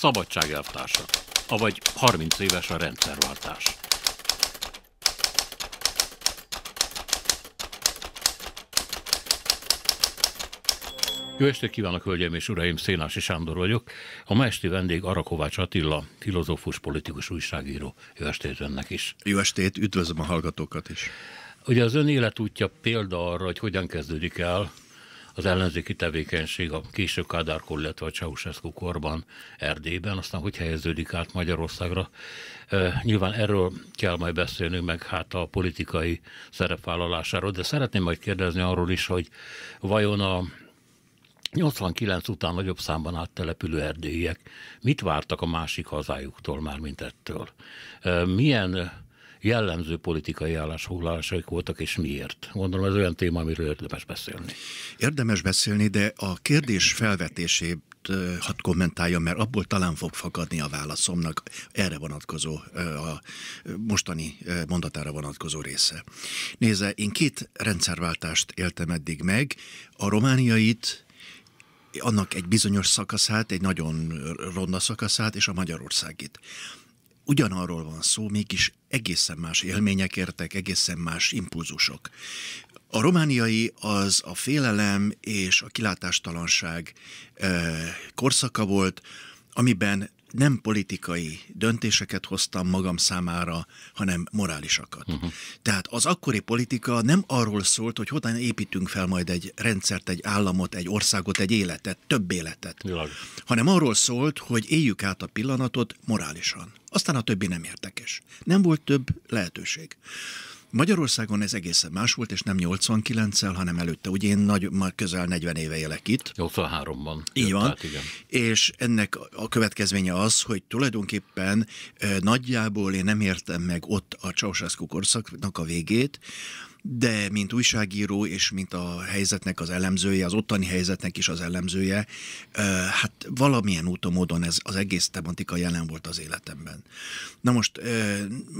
szabadságelvtársa, avagy 30 éves a rendszerváltás. Jó estét kívánok, hölgyeim és uraim, Szénási Sándor vagyok. A ma esti vendég Arakovács Attila, filozófus, politikus, újságíró. Jó estét önnek is. Jó estét, üdvözlöm a hallgatókat is. Ugye az ön életútja példa arra, hogy hogyan kezdődik el az ellenzéki tevékenység a késő Kádárkor, illetve a Ceausescu korban Erdélyben, aztán hogy helyeződik át Magyarországra. Nyilván erről kell majd beszélnünk, meg hát a politikai szerepvállalásáról, de szeretném majd kérdezni arról is, hogy vajon a 89 után nagyobb számban áttelepülő Erdélyek mit vártak a másik hazájuktól már, mint ettől? Milyen jellemző politikai állásfoglalásaik voltak, és miért? Gondolom ez olyan téma, amiről érdemes beszélni. Érdemes beszélni, de a kérdés felvetését hadd kommentáljam, mert abból talán fog fakadni a válaszomnak erre vonatkozó, a mostani mondatára vonatkozó része. Nézze, én két rendszerváltást éltem eddig meg, a romániait, annak egy bizonyos szakaszát, egy nagyon ronda szakaszát, és a Magyarországit ugyanarról van szó, mégis egészen más élmények értek, egészen más impulzusok. A romániai az a félelem és a kilátástalanság eh, korszaka volt, amiben nem politikai döntéseket hoztam magam számára, hanem morálisakat. Uh-huh. Tehát az akkori politika nem arról szólt, hogy hogyan építünk fel majd egy rendszert, egy államot, egy országot, egy életet, több életet, Világ. hanem arról szólt, hogy éljük át a pillanatot morálisan. Aztán a többi nem érdekes. Nem volt több lehetőség. Magyarországon ez egészen más volt, és nem 89-el, hanem előtte. Ugye én nagy, már közel 40 éve élek itt. 83-ban. Így van. Át, igen. És ennek a következménye az, hogy tulajdonképpen eh, nagyjából én nem értem meg ott a Ceausescu korszaknak a végét, de mint újságíró és mint a helyzetnek az elemzője, az ottani helyzetnek is az elemzője, hát valamilyen úton, módon ez az egész tematika jelen volt az életemben. Na most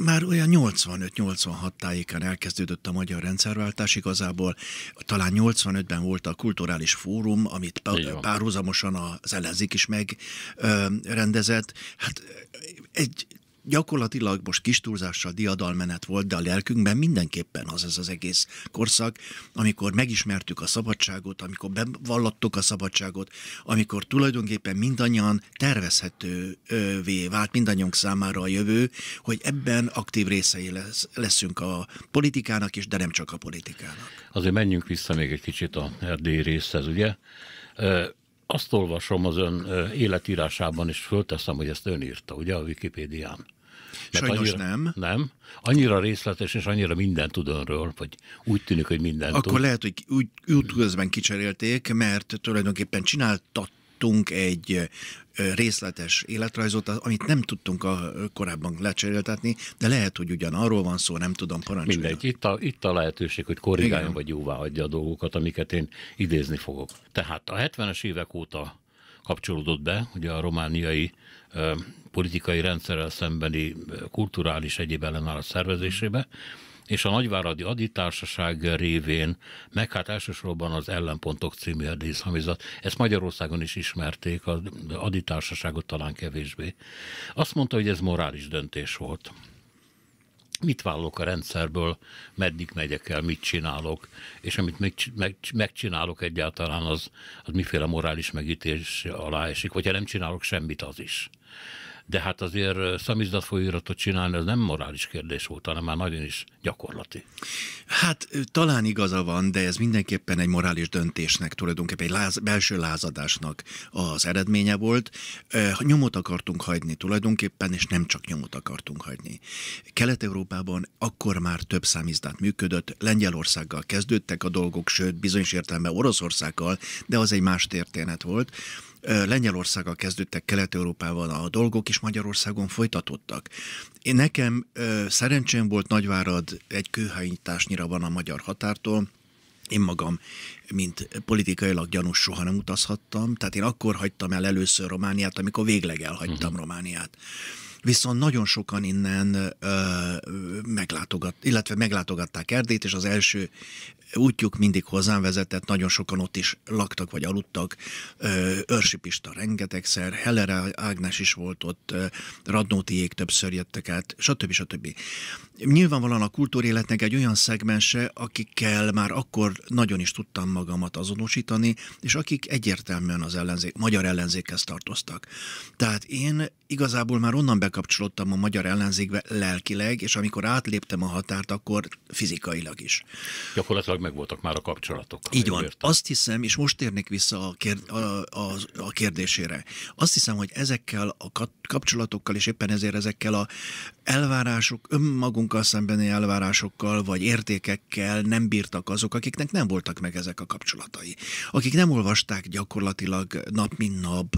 már olyan 85-86 tájéken elkezdődött a magyar rendszerváltás igazából, talán 85-ben volt a kulturális fórum, amit párhuzamosan az ellenzék is megrendezett. Hát egy gyakorlatilag most kis túlzással diadalmenet volt, de a lelkünkben mindenképpen az ez az egész korszak, amikor megismertük a szabadságot, amikor bevallattuk a szabadságot, amikor tulajdonképpen mindannyian tervezhetővé vált mindannyiunk számára a jövő, hogy ebben aktív részei lesz, leszünk a politikának is, de nem csak a politikának. Azért menjünk vissza még egy kicsit a erdély részhez, ugye? azt olvasom az ön életírásában, és fölteszem, hogy ezt ön írta, ugye a Wikipédián. Mert Sajnos annyira, nem. Nem. Annyira részletes, és annyira minden tud önről, vagy úgy tűnik, hogy minden. Akkor tud. lehet, hogy úgy, úgy közben kicserélték, mert tulajdonképpen csináltat kaptunk egy részletes életrajzot, amit nem tudtunk a korábban lecseréltetni, de lehet, hogy ugyan arról van szó, nem tudom parancsolni. Mindegy, itt a, itt a lehetőség, hogy korrigáljon Igen. vagy jóvá hagyja a dolgokat, amiket én idézni fogok. Tehát a 70-es évek óta kapcsolódott be, ugye a romániai eh, politikai rendszerrel szembeni kulturális egyéb ellenállás szervezésébe, mm és a Nagyváradi Aditársaság révén, meg hát elsősorban az Ellenpontok című erdészhamizat, ezt Magyarországon is ismerték, az Aditársaságot talán kevésbé. Azt mondta, hogy ez morális döntés volt mit vállok a rendszerből, meddig megyek el, mit csinálok, és amit megcsinálok egyáltalán, az, az miféle morális megítés alá esik, vagy ha nem csinálok semmit, az is de hát azért szamizdat folyóiratot csinálni, az nem morális kérdés volt, hanem már nagyon is gyakorlati. Hát talán igaza van, de ez mindenképpen egy morális döntésnek, tulajdonképpen egy láz, belső lázadásnak az eredménye volt. Nyomot akartunk hagyni tulajdonképpen, és nem csak nyomot akartunk hagyni. Kelet-Európában akkor már több számizdát működött, Lengyelországgal kezdődtek a dolgok, sőt bizonyos értelemben Oroszországgal, de az egy más történet volt. Lengyelországgal kezdődtek Kelet-Európában a dolgok, és Magyarországon folytatódtak. Én nekem szerencsém volt Nagyvárad egy kőhányításnyira van a magyar határtól, én magam, mint politikailag gyanús soha nem utazhattam, tehát én akkor hagytam el először Romániát, amikor végleg elhagytam uh-huh. Romániát viszont nagyon sokan innen ö, meglátogat, illetve meglátogatták Erdét, és az első útjuk mindig hozzám vezetett, nagyon sokan ott is laktak vagy aludtak. Őrsi Pista rengetegszer, Heller Ágnes is volt ott, Radnótiék többször jöttek át, stb. stb. Nyilvánvalóan a kultúréletnek egy olyan szegmense, akikkel már akkor nagyon is tudtam magamat azonosítani, és akik egyértelműen az ellenzék, magyar ellenzékhez tartoztak. Tehát én igazából már onnan bekapcsolódtam a magyar ellenzékbe lelkileg, és amikor átléptem a határt, akkor fizikailag is. Gyakorlatilag megvoltak már a kapcsolatok. Így van. Értem. Azt hiszem, és most térnék vissza a, kér, a, a, a kérdésére. Azt hiszem, hogy ezekkel a kapcsolatokkal, és éppen ezért ezekkel a elvárások, önmagunkkal szembeni elvárásokkal, vagy értékekkel nem bírtak azok, akiknek nem voltak meg ezek a kapcsolatai. Akik nem olvasták gyakorlatilag nap mint nap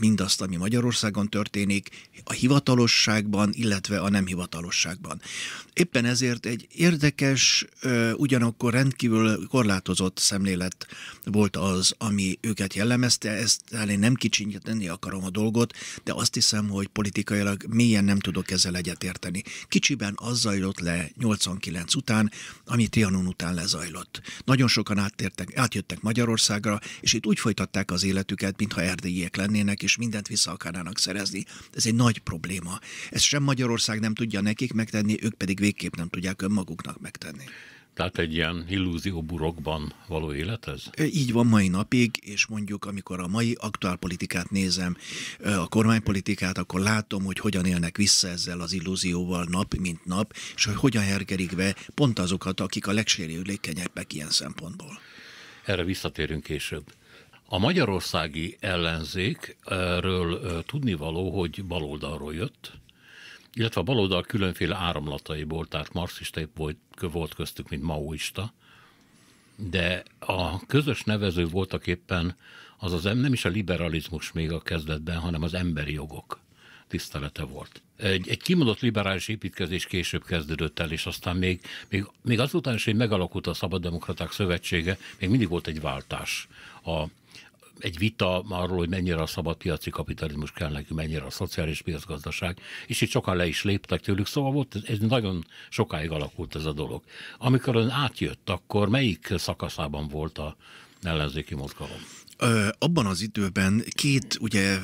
mindazt, ami Magyarországon történt, történik a hivatalosságban, illetve a nem hivatalosságban. Éppen ezért egy érdekes, ugyanakkor rendkívül korlátozott szemlélet volt az, ami őket jellemezte. Ezt én nem kicsinyíteni akarom a dolgot, de azt hiszem, hogy politikailag mélyen nem tudok ezzel egyetérteni. Kicsiben az zajlott le 89 után, ami Tianon után lezajlott. Nagyon sokan áttértek, átjöttek Magyarországra, és itt úgy folytatták az életüket, mintha erdélyiek lennének, és mindent vissza akarnának szerezni megszerezni. Ez egy nagy probléma. Ezt sem Magyarország nem tudja nekik megtenni, ők pedig végképp nem tudják önmaguknak megtenni. Tehát egy ilyen illúzió burokban való élet ez? Így van mai napig, és mondjuk amikor a mai aktuál politikát nézem, a kormánypolitikát, akkor látom, hogy hogyan élnek vissza ezzel az illúzióval nap, mint nap, és hogy hogyan hergerik be pont azokat, akik a legsérülékenyebbek ilyen szempontból. Erre visszatérünk később. A magyarországi ellenzékről tudni való, hogy baloldalról jött, illetve a baloldal különféle áramlataiból, tehát marxista volt, volt köztük, mint maoista, de a közös nevező voltak éppen az az nem is a liberalizmus még a kezdetben, hanem az emberi jogok tisztelete volt. Egy, egy kimondott liberális építkezés később kezdődött el, és aztán még, még, még azután is, hogy megalakult a Szabaddemokraták Szövetsége, még mindig volt egy váltás a egy vita arról, hogy mennyire a szabad piaci kapitalizmus kell nekünk, mennyire a szociális piacgazdaság, és itt sokan le is léptek tőlük, szóval volt, ez nagyon sokáig alakult ez a dolog. Amikor ön átjött, akkor melyik szakaszában volt a ellenzéki mozgalom? Abban az időben két ugye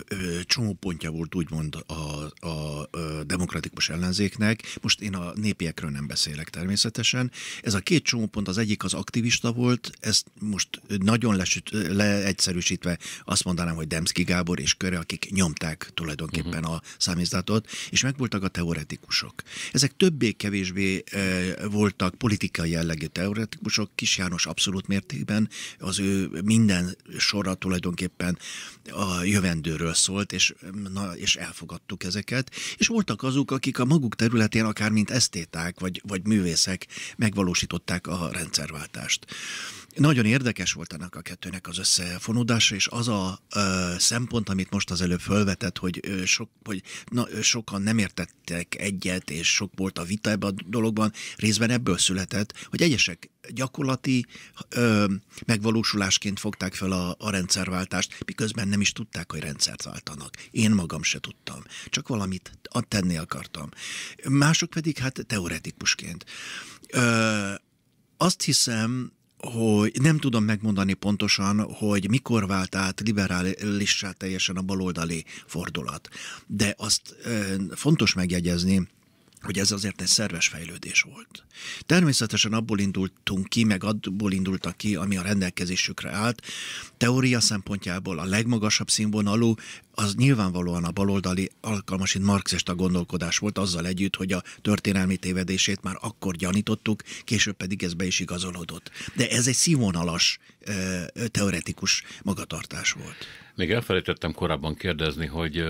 csomópontja volt úgymond a, a demokratikus ellenzéknek, most én a népiekről nem beszélek természetesen, ez a két csomópont az egyik az aktivista volt, ezt most nagyon lesüt, leegyszerűsítve azt mondanám, hogy Demszki Gábor és köre, akik nyomták tulajdonképpen uh-huh. a számizdatot, és megvoltak a teoretikusok. Ezek többé-kevésbé voltak politikai jellegű teoretikusok, Kis János abszolút mértékben, az ő minden sor arra tulajdonképpen a jövendőről szólt, és, na, és elfogadtuk ezeket. És voltak azok, akik a maguk területén, akár mint esztéták vagy, vagy művészek megvalósították a rendszerváltást. Nagyon érdekes volt ennek a kettőnek az összefonódása, és az a ö, szempont, amit most az előbb felvetett, hogy, ö, sok, hogy na, ö, sokan nem értettek egyet, és sok volt a vita ebben a dologban, részben ebből született, hogy egyesek gyakorlati ö, megvalósulásként fogták fel a, a rendszerváltást, miközben nem is tudták, hogy rendszert váltanak. Én magam se tudtam, csak valamit tenni akartam. Mások pedig hát teoretikusként. Ö, azt hiszem, hogy nem tudom megmondani pontosan, hogy mikor vált át liberálissá teljesen a baloldali fordulat. De azt fontos megjegyezni, hogy ez azért egy szerves fejlődés volt. Természetesen abból indultunk ki, meg abból indultak ki, ami a rendelkezésükre állt. Teória szempontjából a legmagasabb színvonalú, az nyilvánvalóan a baloldali alkalmasint marxista gondolkodás volt, azzal együtt, hogy a történelmi tévedését már akkor gyanítottuk, később pedig ez be is igazolódott. De ez egy színvonalas teoretikus magatartás volt. Még elfelejtettem korábban kérdezni, hogy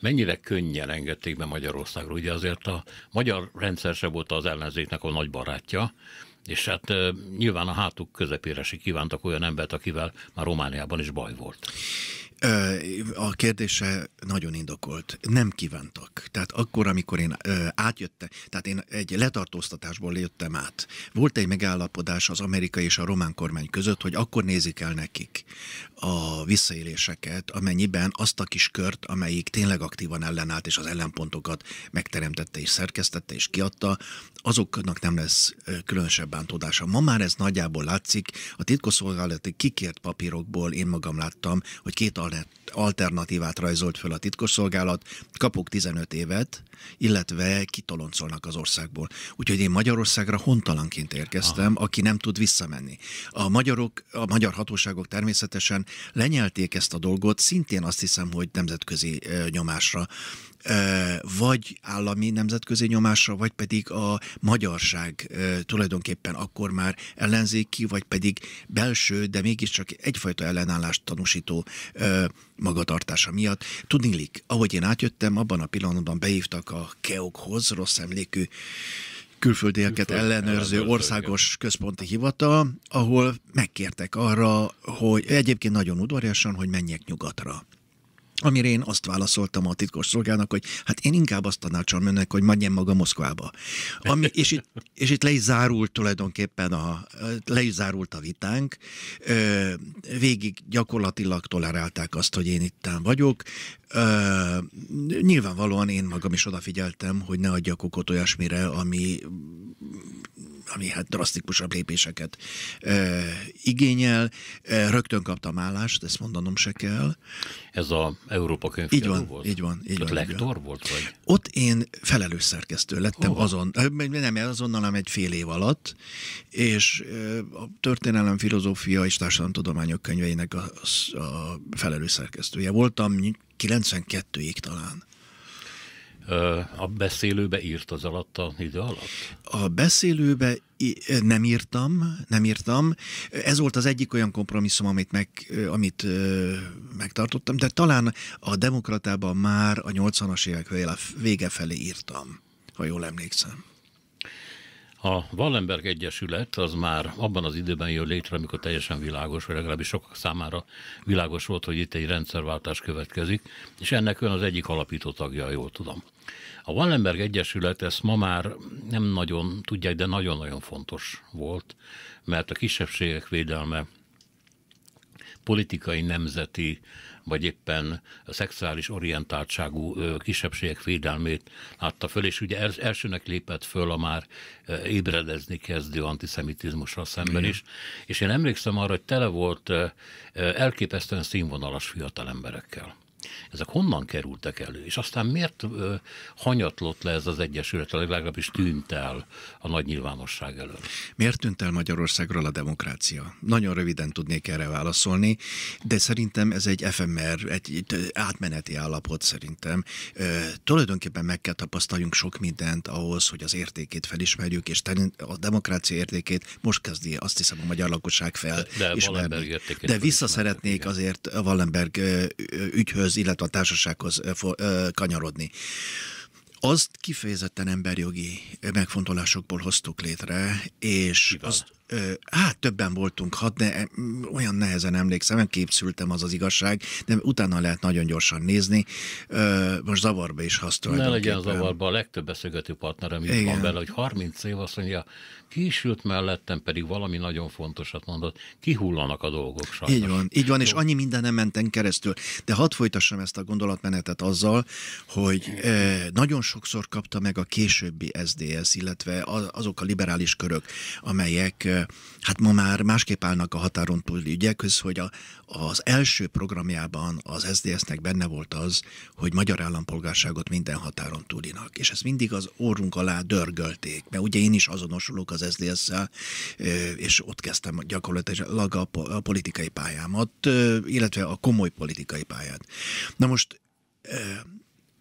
mennyire könnyen engedték be Magyarországról. Ugye azért a magyar rendszer se volt az ellenzéknek a nagy barátja, és hát nyilván a hátuk közepére se kívántak olyan embert, akivel már Romániában is baj volt. A kérdése nagyon indokolt. Nem kívántak. Tehát akkor, amikor én átjöttem, tehát én egy letartóztatásból jöttem át. Volt egy megállapodás az amerikai és a román kormány között, hogy akkor nézik el nekik a visszaéléseket, amennyiben azt a kis kört, amelyik tényleg aktívan ellenállt és az ellenpontokat megteremtette és szerkesztette és kiadta, azoknak nem lesz különösebb bántódása. Ma már ez nagyjából látszik, a titkosszolgálati kikért papírokból én magam láttam, hogy két alternatívát rajzolt föl a titkosszolgálat, kapok 15 évet, illetve kitoloncolnak az országból. Úgyhogy én Magyarországra hontalanként érkeztem, Aha. aki nem tud visszamenni. A magyarok, a magyar hatóságok természetesen lenyelték ezt a dolgot, szintén azt hiszem, hogy nemzetközi nyomásra vagy állami nemzetközi nyomásra, vagy pedig a magyarság tulajdonképpen akkor már ellenzéki, vagy pedig belső, de mégiscsak egyfajta ellenállást tanúsító magatartása miatt. Tudnilik, ahogy én átjöttem, abban a pillanatban beívtak a keokhoz, rossz emlékű külföldieket ellenőrző országos központi hivatal, ahol megkértek arra, hogy egyébként nagyon udvariasan, hogy menjek nyugatra. Amire én azt válaszoltam a titkos szolgának, hogy hát én inkább azt tanácsolom önnek, hogy menjen maga Moszkvába. Ami, és, itt, és itt le is zárult tulajdonképpen a, le is zárult a vitánk. Végig gyakorlatilag tolerálták azt, hogy én ittán vagyok. Nyilvánvalóan én magam is odafigyeltem, hogy ne adjak okot olyasmire, ami ami hát drasztikusabb lépéseket e, igényel. E, rögtön kaptam állást, ezt mondanom se kell ez a Európa könyvkiadó így van, volt? Így van, így Ott van. lektor így volt? Vagy? Ott én felelős szerkesztő lettem Hova? azon, nem azonnal, nem egy fél év alatt, és a történelem, filozófia és társadalomtudományok könyveinek a, a felelős szerkesztője voltam 92-ig talán. A beszélőbe írt az alatt a idő alatt? A beszélőbe nem írtam, nem írtam. Ez volt az egyik olyan kompromisszum, amit, meg, amit megtartottam, de talán a demokratában már a 80-as évek vége felé írtam, ha jól emlékszem. A Wallenberg Egyesület az már abban az időben jön létre, amikor teljesen világos, vagy legalábbis sokak számára világos volt, hogy itt egy rendszerváltás következik, és ennek ön az egyik alapító tagja, jól tudom. A Wallenberg Egyesület ezt ma már nem nagyon tudják, de nagyon-nagyon fontos volt, mert a kisebbségek védelme politikai, nemzeti, vagy éppen a szexuális orientáltságú kisebbségek védelmét látta föl, és ugye elsőnek lépett föl a már ébredezni kezdő antiszemitizmusra szemben is, és én emlékszem arra, hogy tele volt elképesztően színvonalas fiatal emberekkel. Ezek honnan kerültek elő? És aztán miért ö, hanyatlott le ez az Egyesület, legalábbis tűnt el a nagy nyilvánosság előtt Miért tűnt el Magyarországról a demokrácia? Nagyon röviden tudnék erre válaszolni, de szerintem ez egy FMR er, egy, egy átmeneti állapot szerintem. Ö, tulajdonképpen meg kell tapasztaljunk sok mindent ahhoz, hogy az értékét felismerjük, és a demokrácia értékét most kezdi azt hiszem a magyar lakosság fel. De, de, de vissza szeretnék azért a Wallenberg ügyhöz, céghez, illetve a társasághoz kanyarodni. Azt kifejezetten emberjogi megfontolásokból hoztuk létre, és azt hát többen voltunk hat, de olyan nehezen emlékszem, nem képszültem az az igazság, de utána lehet nagyon gyorsan nézni. Most zavarba is használjuk. Ne legyen zavarba, a legtöbb beszélgető partnerem itt van bele, hogy 30 év azt mondja, kisült mellettem pedig valami nagyon fontosat mondott, kihullanak a dolgok sajnos. Így van, így van, és annyi minden nem menten keresztül. De hadd folytassam ezt a gondolatmenetet azzal, hogy nagyon sokszor kapta meg a későbbi SDS, illetve azok a liberális körök, amelyek hát ma már másképp állnak a határon túli ügyekhöz, hogy a, az első programjában az sds nek benne volt az, hogy magyar állampolgárságot minden határon túlinak. És ezt mindig az orrunk alá dörgölték, mert ugye én is azonosulok az sds szel és ott kezdtem gyakorlatilag a, a politikai pályámat, illetve a komoly politikai pályát. Na most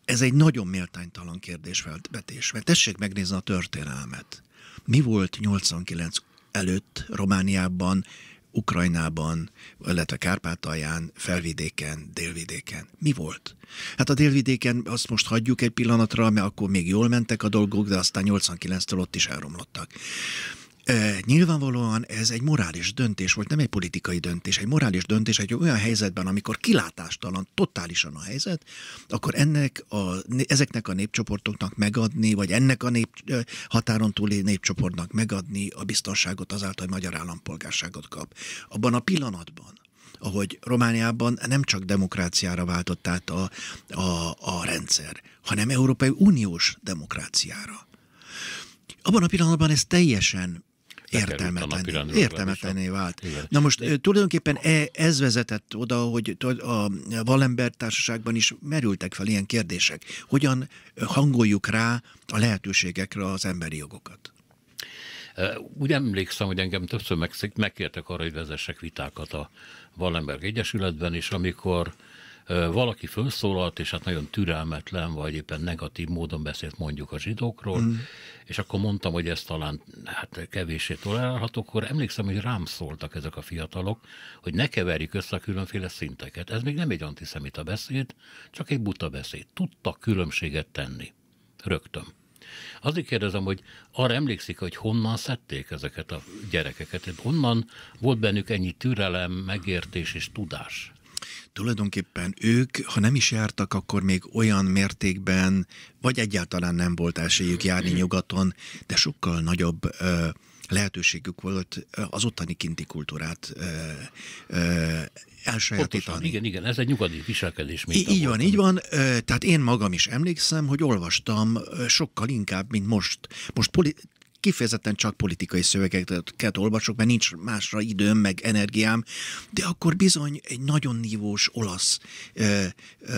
ez egy nagyon méltánytalan kérdésfelvetés, mert tessék megnézni a történelmet. Mi volt 89 előtt Romániában, Ukrajnában, illetve Kárpátalján, felvidéken, délvidéken. Mi volt? Hát a délvidéken azt most hagyjuk egy pillanatra, mert akkor még jól mentek a dolgok, de aztán 89-től ott is elromlottak. Nyilvánvalóan ez egy morális döntés volt, nem egy politikai döntés, egy morális döntés egy olyan helyzetben, amikor kilátástalan totálisan a helyzet, akkor ennek a, ezeknek a népcsoportoknak megadni, vagy ennek a nép, határon túli népcsoportnak megadni a biztonságot azáltal, hogy magyar állampolgárságot kap. Abban a pillanatban, ahogy Romániában nem csak demokráciára váltott át a, a, a rendszer, hanem Európai Uniós demokráciára. Abban a pillanatban ez teljesen értelmetlen, értelmetlené vált. Igen. Na most De... tulajdonképpen e, ez vezetett oda, hogy a Valember társaságban is merültek fel ilyen kérdések. Hogyan hangoljuk rá a lehetőségekre az emberi jogokat? Úgy emlékszem, hogy engem többször megkértek arra, hogy vezessek vitákat a Wallenberg Egyesületben, és amikor valaki felszólalt, és hát nagyon türelmetlen, vagy éppen negatív módon beszélt mondjuk a zsidókról, mm. és akkor mondtam, hogy ezt talán hát kevéssé tolerálható, akkor emlékszem, hogy rám szóltak ezek a fiatalok, hogy ne keverjük össze a különféle szinteket. Ez még nem egy antiszemita beszéd, csak egy buta beszéd. Tudtak különbséget tenni. Rögtön. Azért kérdezem, hogy arra emlékszik, hogy honnan szedték ezeket a gyerekeket? Honnan volt bennük ennyi türelem, megértés és tudás? Tulajdonképpen ők, ha nem is jártak, akkor még olyan mértékben, vagy egyáltalán nem volt esélyük járni mhm. nyugaton, de sokkal nagyobb ö, lehetőségük volt az ottani kinti kultúrát ö, ö, elsajátítani. igen, igen, ez egy nyugati viselkedés. Mint így van, így van. Tehát én magam is emlékszem, hogy olvastam sokkal inkább, mint most. Most poli- kifejezetten csak politikai szövegeket olvasok, mert nincs másra időm, meg energiám, de akkor bizony egy nagyon nívós olasz ö, ö,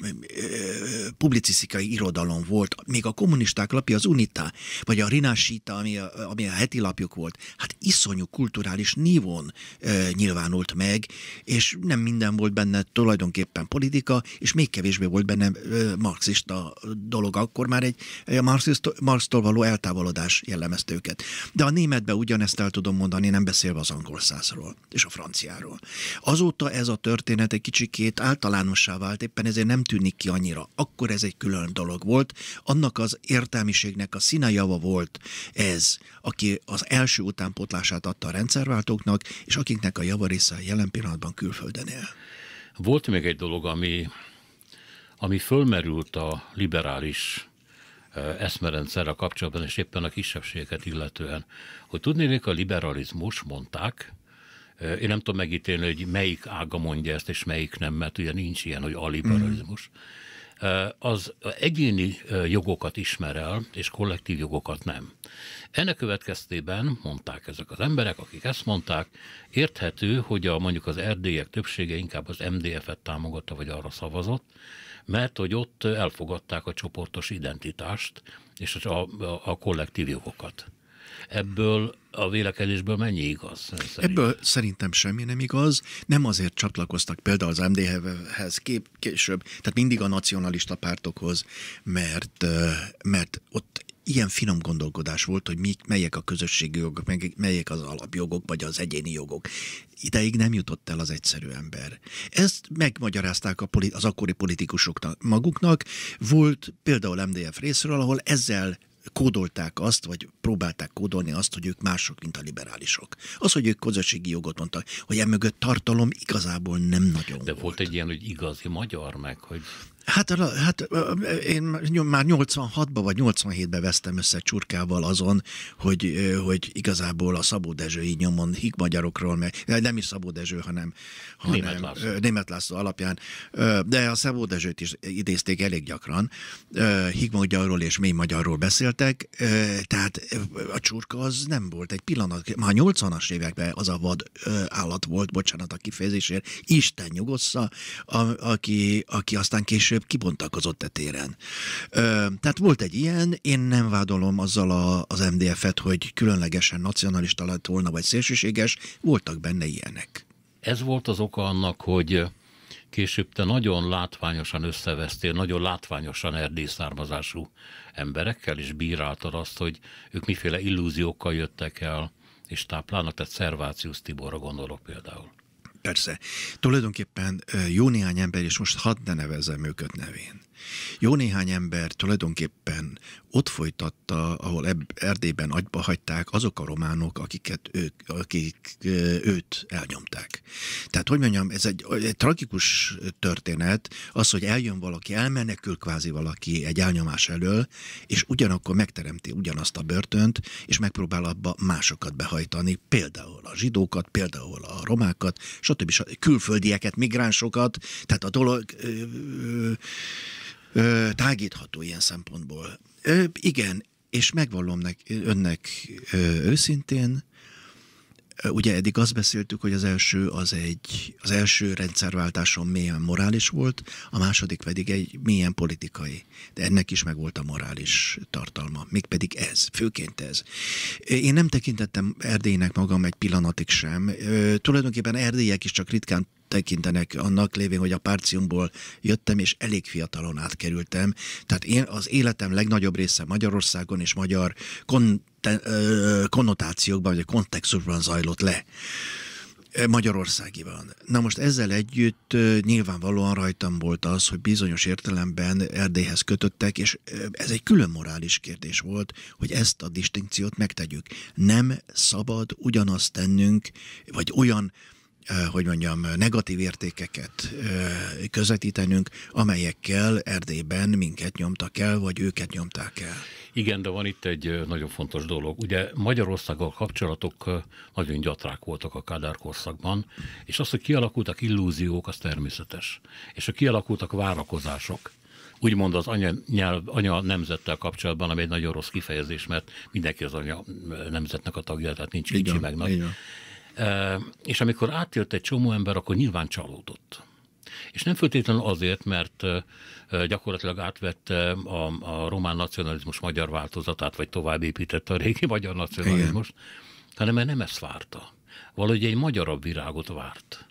ö, publicisztikai irodalom volt, még a kommunisták lapja az Unita, vagy a Rinasita, ami a, ami a heti lapjuk volt, hát iszonyú kulturális nívón ö, nyilvánult meg, és nem minden volt benne tulajdonképpen politika, és még kevésbé volt benne ö, marxista dolog, akkor már egy, egy a marxtól való eltávolodás jelent jellemezte őket. De a németbe ugyanezt el tudom mondani, nem beszélve az angol százról és a franciáról. Azóta ez a történet egy kicsikét általánossá vált, éppen ezért nem tűnik ki annyira. Akkor ez egy külön dolog volt, annak az értelmiségnek a java volt ez, aki az első utánpotlását adta a rendszerváltóknak, és akiknek a javarésze jelen pillanatban külföldön él. Volt még egy dolog, ami, ami fölmerült a liberális Eh, eszmerendszerrel kapcsolatban, és éppen a kisebbségeket illetően. Hogy tudnék, a liberalizmus, mondták, eh, én nem tudom megítélni, hogy melyik ága mondja ezt, és melyik nem, mert ugye nincs ilyen, hogy aliberalizmus. Mm-hmm. Eh, az egyéni jogokat ismer el, és kollektív jogokat nem. Ennek következtében mondták ezek az emberek, akik ezt mondták, érthető, hogy a, mondjuk az erdélyek többsége inkább az MDF-et támogatta, vagy arra szavazott, mert hogy ott elfogadták a csoportos identitást és a, a, a kollektív jogokat. Ebből a vélekedésből mennyi igaz? Szerint? Ebből szerintem semmi nem igaz. Nem azért csatlakoztak például az MDH-hez kép, később, tehát mindig a nacionalista pártokhoz, mert, mert ott ilyen finom gondolkodás volt, hogy mik, melyek a közösségi jogok, melyek az alapjogok, vagy az egyéni jogok. Ideig nem jutott el az egyszerű ember. Ezt megmagyarázták a politi- az akkori politikusoknak maguknak. Volt például MDF részről, ahol ezzel kódolták azt, vagy próbálták kódolni azt, hogy ők mások, mint a liberálisok. Az, hogy ők közösségi jogot mondtak, hogy emögött tartalom igazából nem nagyon De volt. volt egy ilyen, hogy igazi magyar meg, hogy Hát, hát én már 86-ba vagy 87-be vesztem össze csurkával azon, hogy, hogy igazából a Szabó így nyomon hik magyarokról, mert nem is Szabó Dezső, hanem, hanem Német, László. Német László alapján, de a Szabó Dezsőt is idézték elég gyakran. Hik magyarról és mély magyarról beszéltek, tehát a csurka az nem volt egy pillanat. Már 80-as években az a vad állat volt, bocsánat a kifejezésért, Isten nyugossza, aki, aki aztán később előbb kibontakozott e téren. Ö, tehát volt egy ilyen, én nem vádolom azzal a, az MDF-et, hogy különlegesen nacionalista lett volna, vagy szélsőséges, voltak benne ilyenek. Ez volt az oka annak, hogy később te nagyon látványosan összevesztél, nagyon látványosan erdély származású emberekkel, és bíráltad azt, hogy ők miféle illúziókkal jöttek el, és táplálnak, tehát Szervációs Tiborra gondolok például. Persze. Tulajdonképpen jó néhány ember, és most hadd ne nevezem őket nevén, jó néhány ember tulajdonképpen ott folytatta, ahol Erdélyben agyba hagyták azok a románok, akiket ők, akik őt elnyomták. Tehát, hogy mondjam, ez egy, egy tragikus történet, az, hogy eljön valaki, elmenekül kvázi valaki egy elnyomás elől, és ugyanakkor megteremti ugyanazt a börtönt, és megpróbál abba másokat behajtani, például a zsidókat, például a romákat, stb. stb. külföldieket, migránsokat, tehát a dolog ö, ö, ö, tágítható ilyen szempontból. Ö, igen, és megvallom nek, önnek ö, őszintén, ugye eddig azt beszéltük, hogy az első az egy, az első rendszerváltáson mélyen morális volt, a második pedig egy mélyen politikai. De ennek is meg volt a morális tartalma, mégpedig ez, főként ez. Én nem tekintettem Erdélynek magam egy pillanatig sem. Ö, tulajdonképpen erdélyek is csak ritkán tekintenek annak lévén, hogy a Párciumból jöttem, és elég fiatalon átkerültem. Tehát én az életem legnagyobb része Magyarországon és magyar kon- te- ö- konnotációkban, vagy a kontextusban zajlott le. Magyarországiban. Na most ezzel együtt nyilvánvalóan rajtam volt az, hogy bizonyos értelemben Erdélyhez kötöttek, és ez egy külön morális kérdés volt, hogy ezt a distinkciót megtegyük. Nem szabad ugyanazt tennünk, vagy olyan hogy mondjam, negatív értékeket közvetítenünk, amelyekkel Erdélyben minket nyomtak el, vagy őket nyomták el. Igen, de van itt egy nagyon fontos dolog. Ugye Magyarországgal kapcsolatok nagyon gyatrák voltak a Kádár korszakban, és az, hogy kialakultak illúziók, az természetes. És a kialakultak várakozások, úgymond az anya, nyelv, anya nemzettel kapcsolatban, ami egy nagyon rossz kifejezés, mert mindenki az anya nemzetnek a tagja, tehát nincs kicsi meg nagy és amikor átjött egy csomó ember, akkor nyilván csalódott. És nem feltétlenül azért, mert gyakorlatilag átvette a, a román nacionalizmus magyar változatát, vagy tovább építette a régi magyar nacionalizmust, Igen. hanem mert nem ezt várta. Valahogy egy magyarabb virágot várt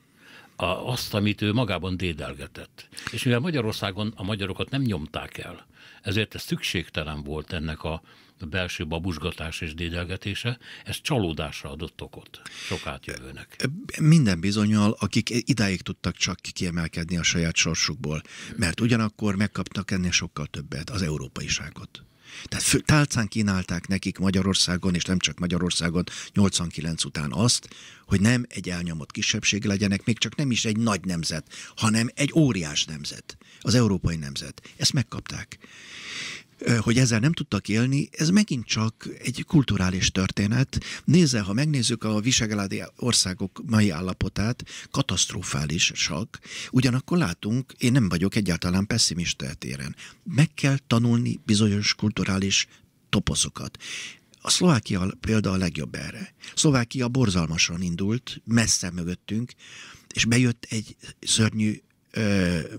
a, azt, amit ő magában dédelgetett. És mivel Magyarországon a magyarokat nem nyomták el, ezért ez szükségtelen volt ennek a belső babusgatás és dédelgetése, ez csalódásra adott okot sok átjövőnek. Minden bizonyal, akik idáig tudtak csak kiemelkedni a saját sorsukból, mert ugyanakkor megkaptak ennél sokkal többet, az ságot. Tehát tálcán kínálták nekik Magyarországon, és nem csak Magyarországon, 89 után azt, hogy nem egy elnyomott kisebbség legyenek, még csak nem is egy nagy nemzet, hanem egy óriás nemzet, az európai nemzet. Ezt megkapták hogy ezzel nem tudtak élni, ez megint csak egy kulturális történet. Nézze, ha megnézzük a visegeládi országok mai állapotát, katasztrofálisak. Ugyanakkor látunk, én nem vagyok egyáltalán pessimista e téren. Meg kell tanulni bizonyos kulturális toposzokat. A Szlovákia példa a legjobb erre. Szlovákia borzalmasan indult, messze mögöttünk, és bejött egy szörnyű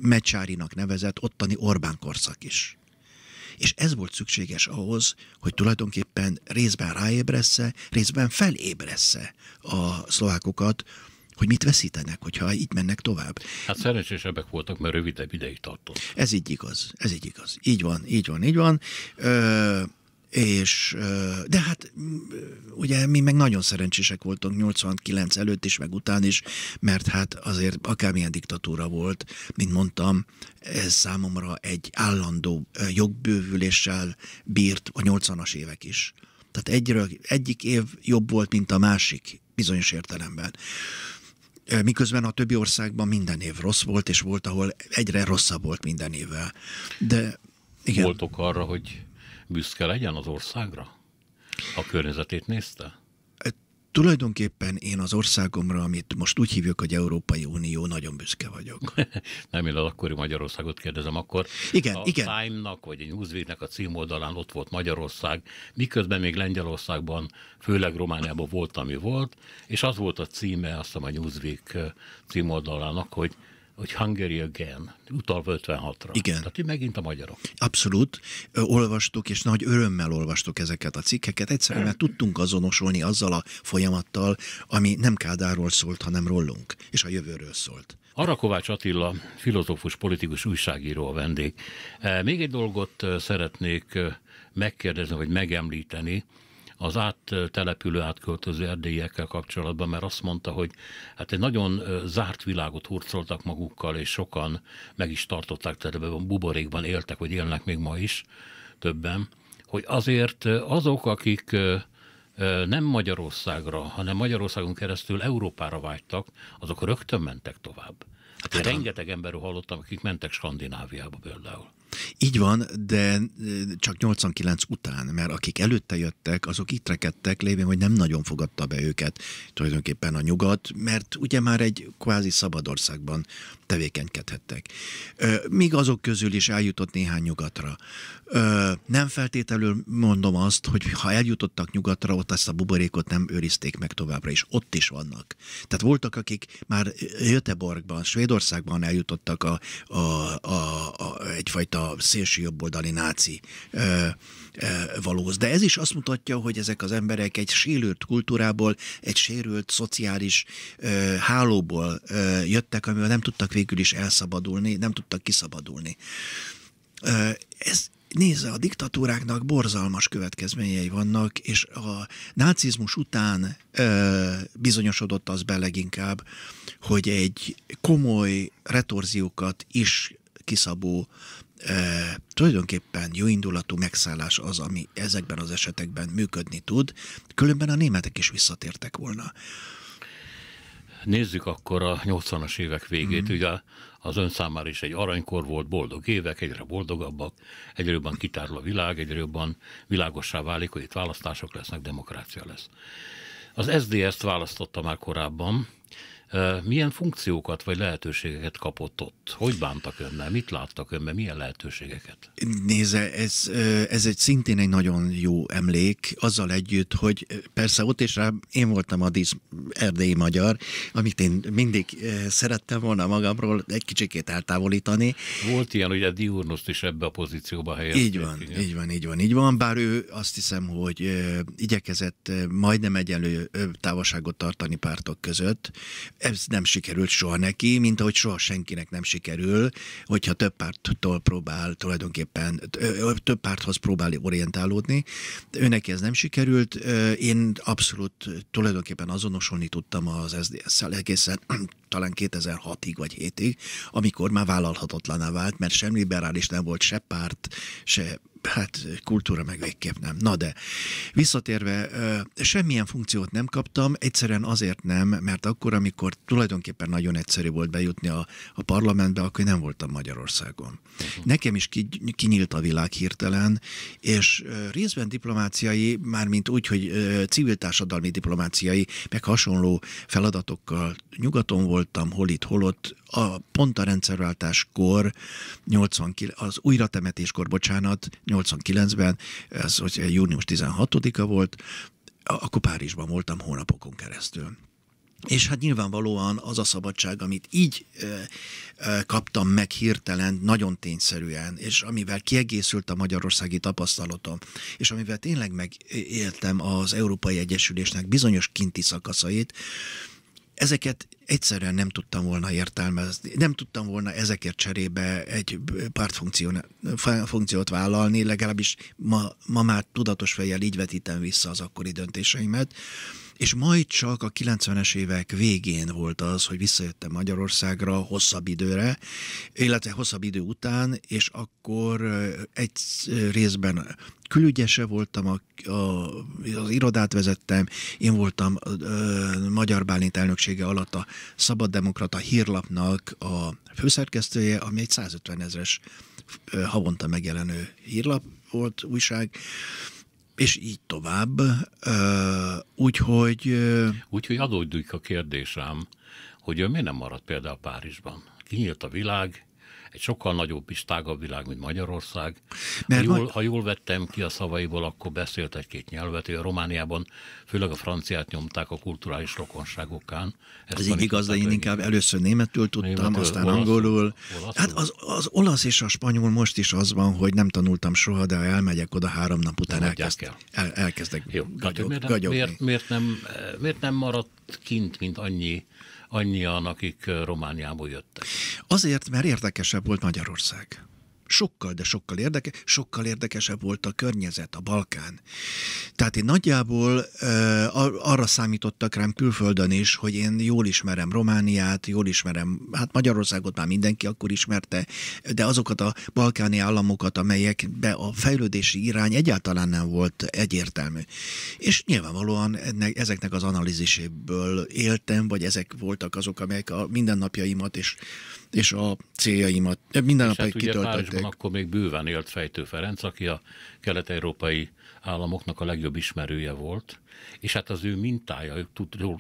Mecsárinak nevezett ottani Orbán korszak is. És ez volt szükséges ahhoz, hogy tulajdonképpen részben ráébresze, részben felébresze a szlovákokat, hogy mit veszítenek, hogyha így mennek tovább. Hát szerencsésebbek voltak, mert rövidebb ideig tartott. Ez így igaz, ez így igaz. Így van, így van, így van. Ö- és, de hát ugye mi meg nagyon szerencsések voltunk 89 előtt is, meg után is, mert hát azért akármilyen diktatúra volt, mint mondtam, ez számomra egy állandó jogbővüléssel bírt a 80-as évek is. Tehát egyről, egyik év jobb volt, mint a másik bizonyos értelemben. Miközben a többi országban minden év rossz volt, és volt, ahol egyre rosszabb volt minden évvel. De igen. Voltok arra, hogy büszke legyen az országra? A környezetét nézte? E, tulajdonképpen én az országomra, amit most úgy hívjuk, hogy Európai Unió, nagyon büszke vagyok. Nem én az akkori Magyarországot kérdezem, akkor igen, a igen. Time-nak vagy a Newsweek-nek a címoldalán ott volt Magyarország, miközben még Lengyelországban, főleg Romániában volt, ami volt, és az volt a címe, azt hiszem a Newsweek e, címoldalának, hogy hogy Hungary Again, utalva 56-ra. Igen. Tehát megint a magyarok. Abszolút. Olvastuk, és nagy örömmel olvastuk ezeket a cikkeket. Egyszerűen mert tudtunk azonosulni azzal a folyamattal, ami nem Kádáról szólt, hanem rólunk, és a jövőről szólt. Arra Kovács Attila, filozófus, politikus, újságíró a vendég. Még egy dolgot szeretnék megkérdezni, vagy megemlíteni, az áttelepülő, átköltöző erdélyekkel kapcsolatban, mert azt mondta, hogy hát egy nagyon zárt világot hurcoltak magukkal, és sokan meg is tartották, tehát a buborékban éltek, vagy élnek még ma is többen, hogy azért azok, akik nem Magyarországra, hanem Magyarországon keresztül Európára vágytak, azok rögtön mentek tovább. Hát, hát rengeteg emberről hallottam, akik mentek Skandináviába például. Így van, de eh, csak 89 után, mert akik előtte jöttek, azok itt rekedtek, lévén, hogy nem nagyon fogadta be őket tulajdonképpen a nyugat, mert ugye már egy kvázi szabad országban tevékenykedhettek. Míg azok közül is eljutott néhány nyugatra. Nem feltételül mondom azt, hogy ha eljutottak nyugatra, ott ezt a buborékot nem őrizték meg továbbra is. Ott is vannak. Tehát voltak, akik már Göteborgban, Svédországban eljutottak a, a, a, a, egyfajta a szélső jobboldali náci ö, ö, valóz. De ez is azt mutatja, hogy ezek az emberek egy sérült kultúrából, egy sérült szociális ö, hálóból ö, jöttek, amivel nem tudtak végül is elszabadulni, nem tudtak kiszabadulni. Ö, ez, nézze, a diktatúráknak borzalmas következményei vannak, és a nácizmus után ö, bizonyosodott az be leginkább, hogy egy komoly retorziókat is kiszabó E, tulajdonképpen jóindulatú megszállás az, ami ezekben az esetekben működni tud, különben a németek is visszatértek volna. Nézzük akkor a 80-as évek végét. Mm. Ugye az ön számára is egy aranykor volt, boldog évek, egyre boldogabbak, egyre jobban kitárul a világ, egyre jobban világossá válik, hogy itt választások lesznek, demokrácia lesz. Az SZDSZ-t választotta már korábban, milyen funkciókat vagy lehetőségeket kapott ott? Hogy bántak önnel? Mit láttak önben? Milyen lehetőségeket? Nézze, ez, ez egy szintén egy nagyon jó emlék, azzal együtt, hogy persze ott is rá én voltam a dísz erdélyi magyar, amit én mindig szerettem volna magamról egy kicsikét eltávolítani. Volt ilyen, hogy a diurnoszt is ebbe a pozícióba helyezték. Így van, igen? így van, így van, így van, bár ő azt hiszem, hogy igyekezett majdnem egyenlő távolságot tartani pártok között, ez nem sikerült soha neki, mint ahogy soha senkinek nem sikerül, hogyha több párttól próbál tulajdonképpen, több párthoz próbál orientálódni. Őnek ez nem sikerült, én abszolút tulajdonképpen azonosulni tudtam az SZDSZ-szel egészen talán 2006-ig vagy 7-ig, amikor már vállalhatatlaná vált, mert sem liberális nem volt, se párt, se hát kultúra meg végképp nem. Na de, visszatérve, semmilyen funkciót nem kaptam, egyszerűen azért nem, mert akkor, amikor tulajdonképpen nagyon egyszerű volt bejutni a, a parlamentbe, akkor nem voltam Magyarországon. Uh-huh. Nekem is ki, kinyílt a világ hirtelen, és részben diplomáciai, mármint úgy, hogy civil társadalmi diplomáciai, meg hasonló feladatokkal nyugaton voltam, hol itt, hol ott, a, pont a rendszerváltáskor, 89, az újratemetéskor, bocsánat, 89-ben, ez hogy június 16-a volt, akkor Párizsban voltam hónapokon keresztül. És hát nyilvánvalóan az a szabadság, amit így ö, ö, kaptam meg hirtelen, nagyon tényszerűen, és amivel kiegészült a magyarországi tapasztalatom, és amivel tényleg megéltem az Európai Egyesülésnek bizonyos kinti szakaszait, Ezeket egyszerűen nem tudtam volna értelmezni, nem tudtam volna ezekért cserébe egy pártfunkciót vállalni, legalábbis ma, ma már tudatos fejjel így vetítem vissza az akkori döntéseimet, és majd csak a 90-es évek végén volt az, hogy visszajöttem Magyarországra hosszabb időre, illetve hosszabb idő után, és akkor egy részben külügyese voltam, a, a, az irodát vezettem, én voltam a Magyar Bálint elnöksége alatt a Szabaddemokrata hírlapnak a főszerkesztője, ami egy 150 ezres havonta megjelenő hírlap volt, újság, és így tovább. Úgyhogy... Úgyhogy adódik a kérdésem, hogy ő miért nem maradt például Párizsban? Kinyílt a világ, egy sokkal nagyobb és tágabb világ, mint Magyarország. Mert ha, jól, ha jól vettem ki a szavaiból, akkor beszélt egy-két nyelvet, hogy a Romániában főleg a franciát nyomták a kulturális rokonságokán. Ezt Ez így igaz, de én inkább először németül tudtam, németül, aztán olasz, angolul. Olaszul. Hát az, az olasz és a spanyol most is az van, hogy nem tanultam soha, de elmegyek oda három nap után, elkezd, el. El, elkezdek Jó, gagyog, miért, gagyogni. Miért, miért, nem, miért nem maradt kint, mint annyi annyian, akik Romániából jöttek. Azért, mert érdekesebb volt Magyarország sokkal, de sokkal érdeke, sokkal érdekesebb volt a környezet, a Balkán. Tehát én nagyjából arra számítottak rám külföldön is, hogy én jól ismerem Romániát, jól ismerem, hát Magyarországot már mindenki akkor ismerte, de azokat a balkáni államokat, amelyekbe a fejlődési irány egyáltalán nem volt egyértelmű. És nyilvánvalóan ennek, ezeknek az analíziséből éltem, vagy ezek voltak azok, amelyek a mindennapjaimat és és a céljaimat. Minden nap egy hát Párizsban akkor még bőven élt Fejtő Ferenc, aki a kelet-európai államoknak a legjobb ismerője volt, és hát az ő mintája, ők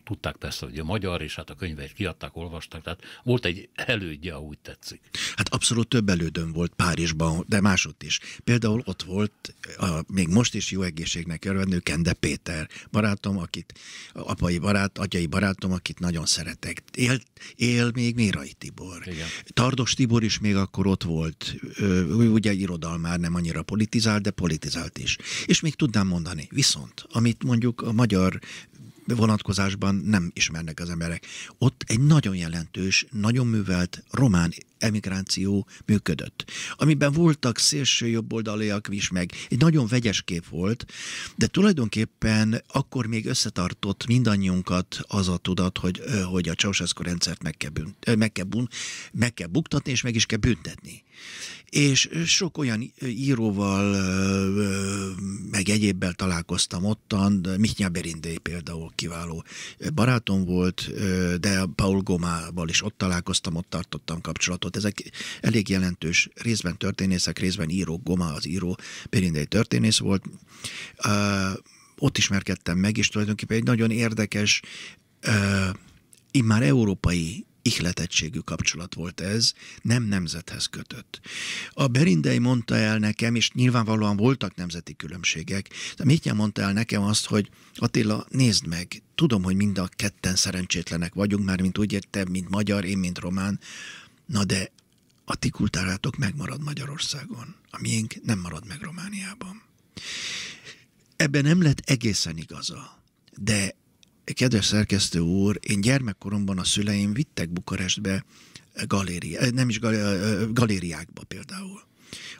tudták persze, hogy a magyar, és hát a könyveit kiadták, olvasták, tehát volt egy elődje, ahogy tetszik. Hát abszolút több elődön volt Párizsban, de másutt is. Például ott volt, a, még most is jó egészségnek örvendő Kende Péter barátom, akit apai barát, atyai barátom, akit nagyon szeretek. Él, él még Mérai Tibor. Igen. Tardos Tibor is még akkor ott volt. Ő, ugye irodalmár nem annyira politizált, de politizált is. És még tudnám mondani. Viszont, amit mondjuk a magyar vonatkozásban nem ismernek az emberek. Ott egy nagyon jelentős, nagyon művelt román emigráció működött. Amiben voltak szélső jobboldaliak is meg. Egy nagyon vegyes kép volt, de tulajdonképpen akkor még összetartott mindannyiunkat az a tudat, hogy, hogy a Ceausescu rendszert meg kell, bünt, meg, kell bun, meg kell buktatni, és meg is kell büntetni. És sok olyan íróval, meg egyébbel találkoztam ottan, Mitya Berindé például kiváló barátom volt, de Paul Gomával is ott találkoztam, ott tartottam kapcsolatot, alkotott. Ezek elég jelentős részben történészek, részben író, Goma az író, Périndei történész volt. Ott ismerkedtem meg, és tulajdonképpen egy nagyon érdekes, immár európai ihletettségű kapcsolat volt ez, nem nemzethez kötött. A Berindei mondta el nekem, és nyilvánvalóan voltak nemzeti különbségek, de Mitya mondta el nekem azt, hogy Attila, nézd meg, tudom, hogy mind a ketten szerencsétlenek vagyunk, már mint úgy értem, mint magyar, én, mint román, Na de a ti kultúrátok megmarad Magyarországon, a miénk nem marad meg Romániában. Ebben nem lett egészen igaza, de kedves szerkesztő úr, én gyermekkoromban a szüleim vittek Bukarestbe galéri, eh, nem is eh, eh, galériákba például,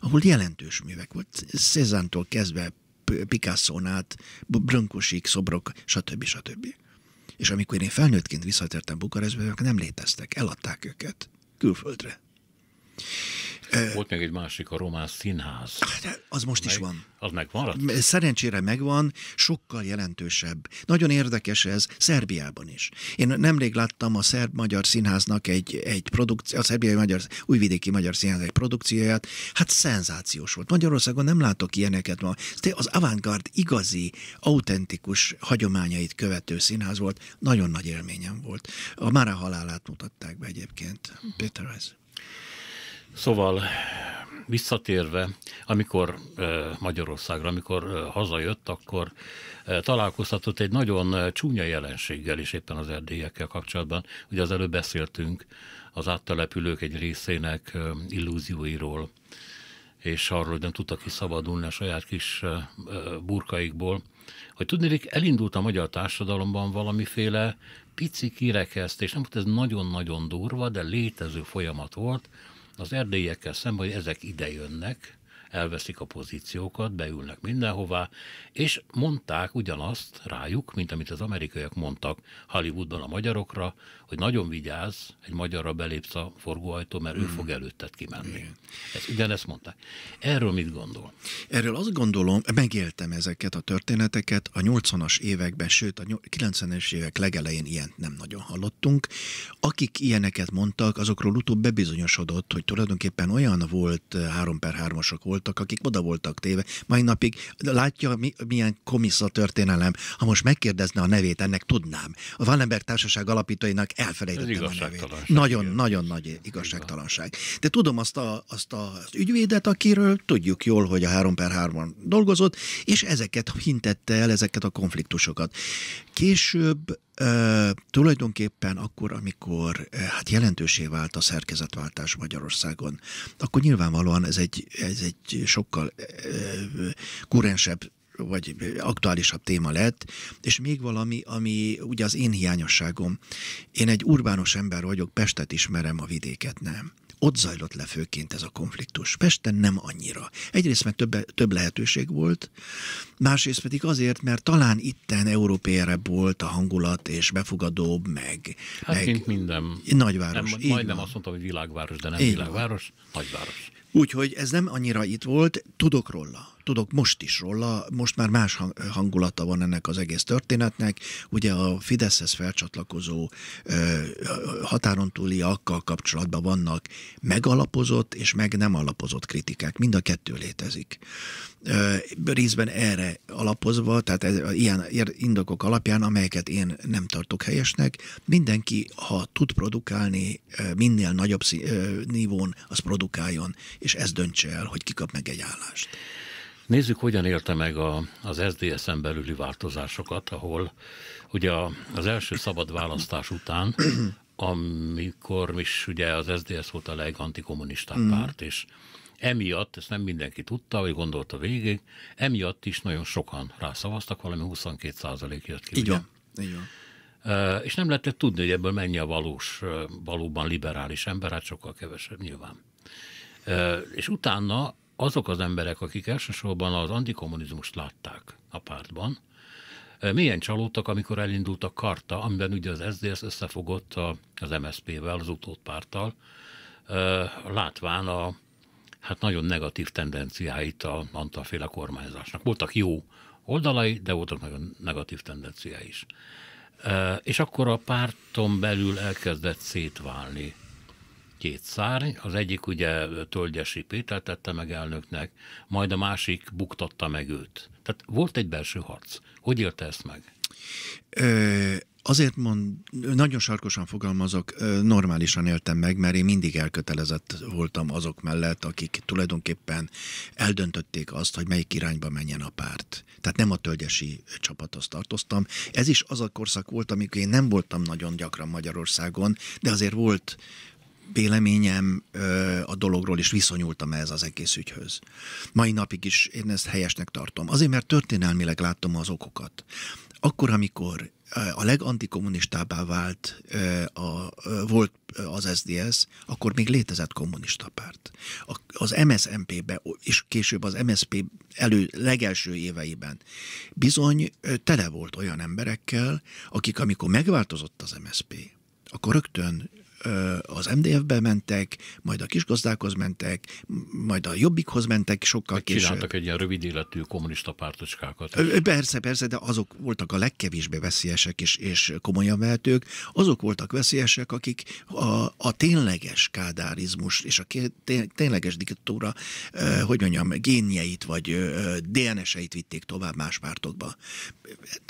ahol jelentős művek volt, Cézántól kezdve picasso nát át, Brönkosik, szobrok, stb. stb. És amikor én felnőttként visszatértem Bukarestbe, akkor nem léteztek, eladták őket. gøvultri Volt még egy másik, a román színház. Hát, de Az most meg, is van. Az megmaradt? Szerencsére megvan, sokkal jelentősebb. Nagyon érdekes ez Szerbiában is. Én nemrég láttam a szerb-magyar színháznak egy, egy produkció, a szerbiai magyar, újvidéki magyar színház egy produkcióját. Hát szenzációs volt. Magyarországon nem látok ilyeneket ma. Az avantgard igazi, autentikus hagyományait követő színház volt. Nagyon nagy élményem volt. A Mára halálát mutatták be egyébként. Peter ez. Szóval visszatérve, amikor Magyarországra, amikor hazajött, akkor találkozhatott egy nagyon csúnya jelenséggel is éppen az erdélyekkel kapcsolatban. Ugye az előbb beszéltünk az áttelepülők egy részének illúzióiról, és arról, hogy nem tudtak kiszabadulni a saját kis burkaikból, hogy tudnélik, elindult a magyar társadalomban valamiféle pici kirekesztés, nem volt ez nagyon-nagyon durva, de létező folyamat volt, az erdélyekkel szemben, hogy ezek idejönnek, elveszik a pozíciókat, beülnek mindenhová, és mondták ugyanazt rájuk, mint amit az amerikaiak mondtak Hollywoodban a magyarokra, hogy nagyon vigyázz, egy magyarra belépsz a forgóajtó, mert ő hmm. fog előtted kimenni. Igen. Ezt, ugyanezt mondták. Erről mit gondol? Erről azt gondolom, megéltem ezeket a történeteket a 80-as években, sőt a 90-es évek legelején ilyent nem nagyon hallottunk. Akik ilyeneket mondtak, azokról utóbb bebizonyosodott, hogy tulajdonképpen olyan volt 3 per 3 voltak, akik oda voltak téve. Mai napig látja, mi, milyen komisza történelem. Ha most megkérdezne a nevét, ennek tudnám. A Wallenberg Társaság alapítóinak elfelejtettem a nevét. Nagyon, igen. nagyon nagy igazságtalanság. De tudom azt, a, azt a, az ügyvédet, akiről tudjuk jól, hogy a 3 per 3 dolgozott, és ezeket hintette el, ezeket a konfliktusokat. Később tulajdonképpen akkor, amikor uh, hát jelentősé vált a szerkezetváltás Magyarországon, akkor nyilvánvalóan ez egy, ez egy sokkal uh, kurensebb vagy aktuálisabb téma lett, és még valami, ami ugye az én hiányosságom. Én egy urbános ember vagyok, Pestet ismerem, a vidéket nem ott zajlott le főként ez a konfliktus. Pesten nem annyira. Egyrészt mert több, több lehetőség volt, másrészt pedig azért, mert talán itten európére volt a hangulat, és befogadóbb, meg... Hát meg mint minden. Nagyváros. Nem, majdnem van. azt mondtam, hogy világváros, de nem Így világváros, van. nagyváros. Úgyhogy ez nem annyira itt volt, tudok róla tudok most is róla, most már más hangulata van ennek az egész történetnek. Ugye a Fideszhez felcsatlakozó határon akkal kapcsolatban vannak megalapozott és meg nem alapozott kritikák, mind a kettő létezik. Részben erre alapozva, tehát ez, ilyen indokok alapján, amelyeket én nem tartok helyesnek, mindenki, ha tud produkálni, minél nagyobb nívón, az produkáljon, és ez döntse el, hogy kikap meg egy állást. Nézzük, hogyan érte meg a, az SZDSZ-en belüli változásokat, ahol ugye az első szabad választás után, amikor is ugye az SZDSZ volt a legantikommunistább mm. párt, és emiatt, ezt nem mindenki tudta, vagy gondolta végig, emiatt is nagyon sokan rászavaztak, valami 22 százalék jött ki. Igen. Uh, és nem lehetett tudni, hogy ebből mennyi a valós, valóban liberális ember, hát sokkal kevesebb nyilván. Uh, és utána azok az emberek, akik elsősorban az antikommunizmust látták a pártban, milyen csalódtak, amikor elindult a karta, amiben ugye az SZDSZ összefogott az MSZP-vel, az utódpárttal, látván a hát nagyon negatív tendenciáit a Antalféle kormányzásnak. Voltak jó oldalai, de voltak nagyon negatív tendenciái is. És akkor a párton belül elkezdett szétválni két szárny, az egyik ugye Tölgyesi Péter tette meg elnöknek, majd a másik buktatta meg őt. Tehát volt egy belső harc. Hogy élte ezt meg? Ö, azért mond, nagyon sarkosan fogalmazok, normálisan éltem meg, mert én mindig elkötelezett voltam azok mellett, akik tulajdonképpen eldöntötték azt, hogy melyik irányba menjen a párt. Tehát nem a tölgyesi csapathoz tartoztam. Ez is az a korszak volt, amikor én nem voltam nagyon gyakran Magyarországon, de azért volt véleményem a dologról, és viszonyultam ehhez az egész ügyhöz. Mai napig is én ezt helyesnek tartom. Azért, mert történelmileg láttam az okokat. Akkor, amikor a legantikommunistábbá vált a, a, volt az SDS, akkor még létezett kommunista párt. A, az MSZMP-be, és később az MSZP elő, legelső éveiben bizony tele volt olyan emberekkel, akik amikor megváltozott az MSZP, akkor rögtön az MDF-be mentek, majd a kisgazdákhoz mentek, majd a jobbikhoz mentek sokkal később. Csináltak egy ilyen rövid életű kommunista pártocskákat. Is. Persze, persze, de azok voltak a legkevésbé veszélyesek és, és komolyan vehetők. Azok voltak veszélyesek, akik a, a tényleges kádárizmus és a tényleges diktatúra, hogy mondjam, génjeit vagy DNS-eit vitték tovább más pártokba.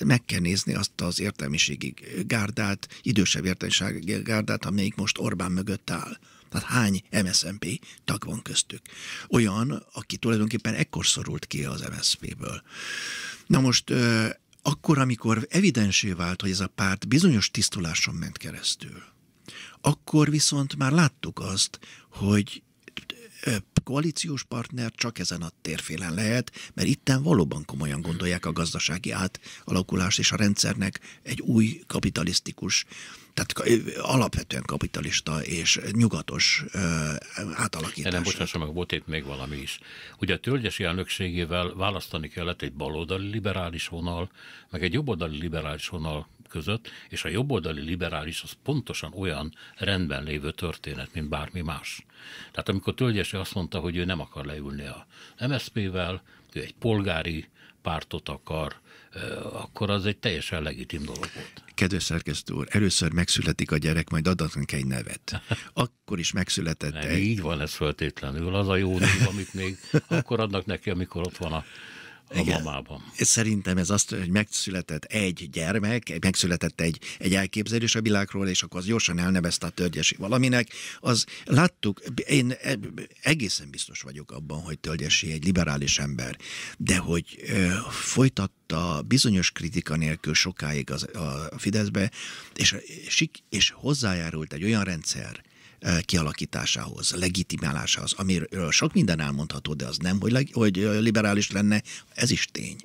Meg kell nézni azt az értelmiségi gárdát, idősebb értelmiségi gárdát, amelyik most Orbán mögött áll. Tehát hány MSZMP tag van köztük? Olyan, aki tulajdonképpen ekkor szorult ki az MSZP-ből. Na most akkor, amikor evidensé vált, hogy ez a párt bizonyos tisztuláson ment keresztül, akkor viszont már láttuk azt, hogy koalíciós partner csak ezen a térfélen lehet, mert itten valóban komolyan gondolják a gazdasági átalakulást és a rendszernek egy új kapitalisztikus tehát alapvetően kapitalista és nyugatos ö, átalakítás. Nem, bocsánat, meg, volt itt még valami is. Ugye a Tölgyesi elnökségével választani kellett egy baloldali liberális vonal, meg egy jobboldali liberális vonal között, és a jobboldali liberális az pontosan olyan rendben lévő történet, mint bármi más. Tehát amikor Tölgyesi azt mondta, hogy ő nem akar leülni a MSZP-vel, ő egy polgári pártot akar, akkor az egy teljesen legitim dolog volt kedves szerkesztő úr, először megszületik a gyerek, majd adatunk egy nevet. Akkor is megszületett Nem, egy... Így van ez föltétlenül, az a jó név, amit még akkor adnak neki, amikor ott van a a Igen. Szerintem ez azt, hogy megszületett egy gyermek, megszületett egy, egy elképzelés a világról, és akkor az gyorsan elnevezte a Tölgyesi valaminek, az láttuk, én e, egészen biztos vagyok abban, hogy Tölgyesi egy liberális ember, de hogy ö, folytat a bizonyos kritika nélkül sokáig az, a Fideszbe, és, és, és hozzájárult egy olyan rendszer, Eh, kialakításához, legitimálásához, amiről sok minden elmondható, de az nem, hogy, leg, hogy eh, liberális lenne, ez is tény.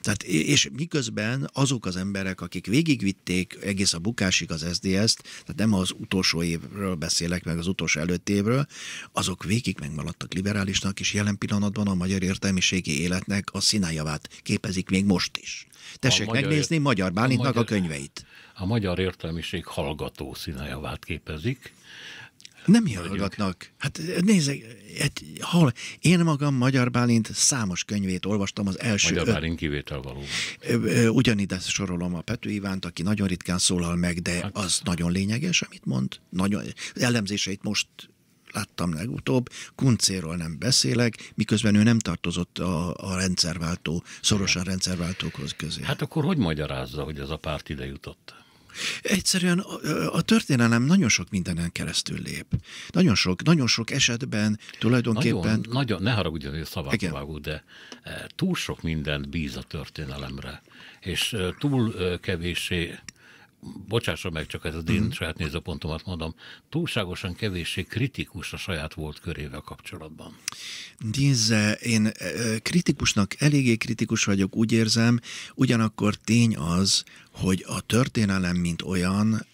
Tehát, és miközben azok az emberek, akik végigvitték egész a bukásig az SZDSZ-t, tehát nem az utolsó évről beszélek, meg az utolsó előtt évről, azok végig megmaradtak liberálisnak, és jelen pillanatban a magyar értelmiségi életnek a színájavát képezik még most is. Tessék a magyar, megnézni Magyar Bálintnak a, magyar, a könyveit. A magyar értelmiség hallgató színájavát képezik, nem hallgatnak. Hát nézzek, egy hall, hát, én magam Magyar Bálint számos könyvét olvastam az első. Magyar Bálint kivétel való. Ugyanide sorolom a Pető Ivánt, aki nagyon ritkán szólal meg, de hát. az nagyon lényeges, amit mond. Nagyon, elemzéseit most láttam legutóbb, Kuncéról nem beszélek, miközben ő nem tartozott a, a rendszerváltó, szorosan rendszerváltókhoz közé. Hát akkor hogy magyarázza, hogy ez a párt ide jutott? Egyszerűen a, a történelem nagyon sok mindenen keresztül lép. Nagyon sok, nagyon sok esetben tulajdonképpen... Nagyon, nagyon ne haragudjon, hogy szavakba vágó, de e, túl sok mindent bíz a történelemre, és túl kevéssé bocsásson meg, csak ez a én mm. saját nézőpontomat mondom, túlságosan kevéssé kritikus a saját volt körével kapcsolatban. Nézze, én kritikusnak, eléggé kritikus vagyok, úgy érzem, ugyanakkor tény az, hogy a történelem, mint olyan,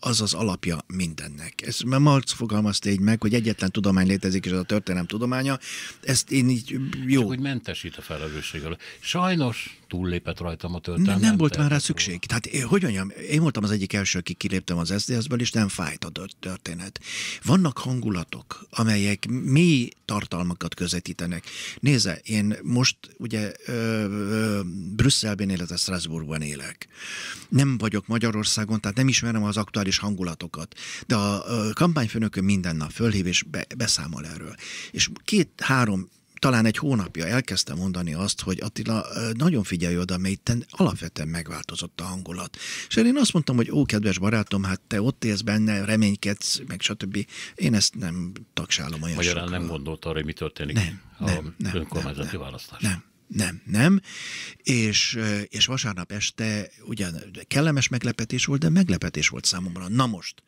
az az alapja mindennek. Ez már Marx fogalmazta így meg, hogy egyetlen tudomány létezik, és ez a történelem tudománya. Ezt én így jó. Csak, hogy mentesít a felelősségről. Sajnos túllépett rajtam a történet. Nem, nem volt már rá szükség. Róla. Tehát eh, hogy mondjam, én voltam az egyik első, aki kiléptem az SZDSZ-ből, és nem fájt a történet. Vannak hangulatok, amelyek mély tartalmakat közvetítenek. Nézze, én most ugye ö, ö, Brüsszelben, illetve Strasbourgban élek. Nem vagyok Magyarországon, tehát nem ismerem az aktuális hangulatokat, de a, a kampányfőnökön minden nap fölhív és be, beszámol erről. És két-három talán egy hónapja elkezdte mondani azt, hogy Attila, nagyon figyelj oda, mert itt alapvetően megváltozott a hangulat. És én azt mondtam, hogy ó, kedves barátom, hát te ott élsz benne, reménykedsz, meg stb. Én ezt nem tagsálom olyan Magyarán sokkal. nem gondolt arra, hogy mi történik nem, a nem, nem, önkormányzati nem, választás. Nem, nem, nem. És, és vasárnap este ugyan kellemes meglepetés volt, de meglepetés volt számomra. Na most,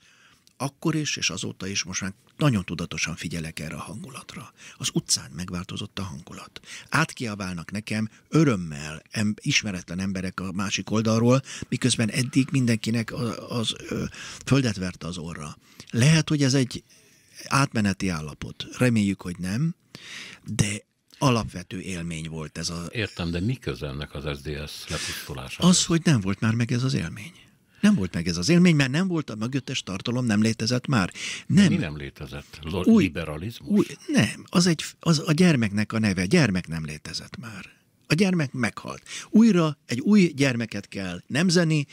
akkor is, és azóta is most már nagyon tudatosan figyelek erre a hangulatra. Az utcán megváltozott a hangulat. Átkiabálnak nekem örömmel em, ismeretlen emberek a másik oldalról, miközben eddig mindenkinek az, az ö, földet verte az orra. Lehet, hogy ez egy átmeneti állapot. Reméljük, hogy nem, de alapvető élmény volt ez a... Értem, de mi közelnek ennek az SZDSZ lepusztulása? Az, hogy nem volt már meg ez az élmény. Nem volt meg ez az élmény, mert nem volt a mögöttes tartalom, nem létezett már. Nem. Mi nem létezett? Lo- új, liberalizmus? Új, nem, az, egy, az a gyermeknek a neve. Gyermek nem létezett már. A gyermek meghalt. Újra egy új gyermeket kell nemzeni,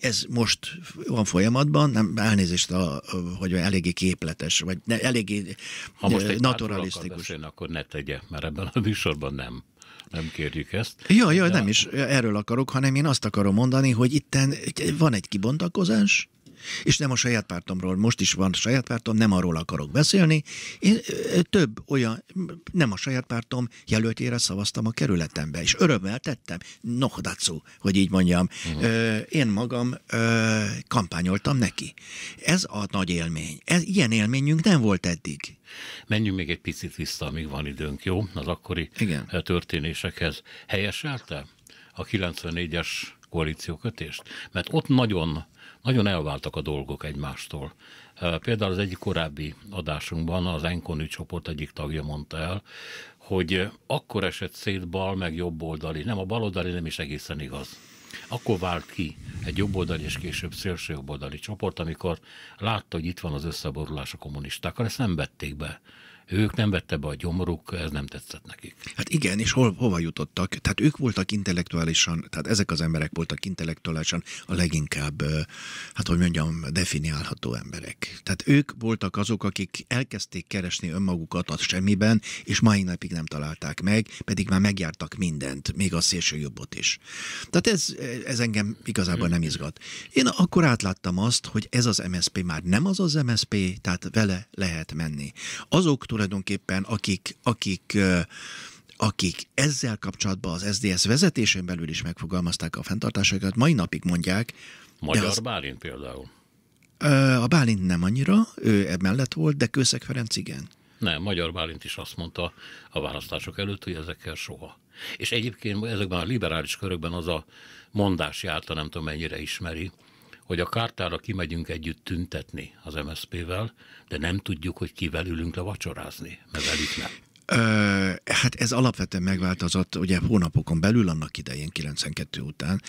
ez most van folyamatban, nem elnézést, a, hogy eléggé képletes, vagy ne, eléggé ha most egy eh, Beszélni, akkor ne tegye, mert ebben a műsorban nem. Nem kérjük ezt. Ja, ja, nem is erről akarok, hanem én azt akarom mondani, hogy itten van egy kibontakozás, és nem a saját pártomról, most is van saját pártom, nem arról akarok beszélni. Én több olyan, nem a saját pártom jelöltjére szavaztam a kerületembe, és örömmel tettem, nohdacu, hogy így mondjam. Uh-huh. Én magam kampányoltam neki. Ez a nagy élmény. Ez, ilyen élményünk nem volt eddig. Menjünk még egy picit vissza, amíg van időnk, jó? Az akkori Igen. történésekhez. Helyeselte a 94-es koalíciókötést? Mert ott nagyon nagyon elváltak a dolgok egymástól. Például az egyik korábbi adásunkban az Enkonű csoport egyik tagja mondta el, hogy akkor esett szét bal meg oldali, nem a baloldali nem is egészen igaz. Akkor vált ki egy jobboldali és később szélső jobboldali csoport, amikor látta, hogy itt van az összeborulás a kommunistákkal, ezt nem vették be ők nem vette be a gyomruk, ez nem tetszett nekik. Hát igen, és hol, hova jutottak? Tehát ők voltak intellektuálisan, tehát ezek az emberek voltak intellektuálisan a leginkább, hát hogy mondjam, definiálható emberek. Tehát ők voltak azok, akik elkezdték keresni önmagukat a semmiben, és mai napig nem találták meg, pedig már megjártak mindent, még a szélső jobbot is. Tehát ez, ez engem igazából nem izgat. Én akkor átláttam azt, hogy ez az MSP már nem az az MSP, tehát vele lehet menni. Azoktól tulajdonképpen, akik, akik akik ezzel kapcsolatban az SDS vezetésén belül is megfogalmazták a fenntartásokat, mai napig mondják. Magyar az... Bálint például. A Bálint nem annyira, ő emellett volt, de Kőszeg Ferenc igen. Nem, Magyar Bálint is azt mondta a választások előtt, hogy ezekkel soha. És egyébként ezekben a liberális körökben az a mondás járta, nem tudom mennyire ismeri, hogy a kártára kimegyünk együtt tüntetni az MSZP-vel, de nem tudjuk, hogy kivel ülünk le vacsorázni, mert velük nem. Hát ez alapvetően megváltozott ugye hónapokon belül, annak idején 92 után,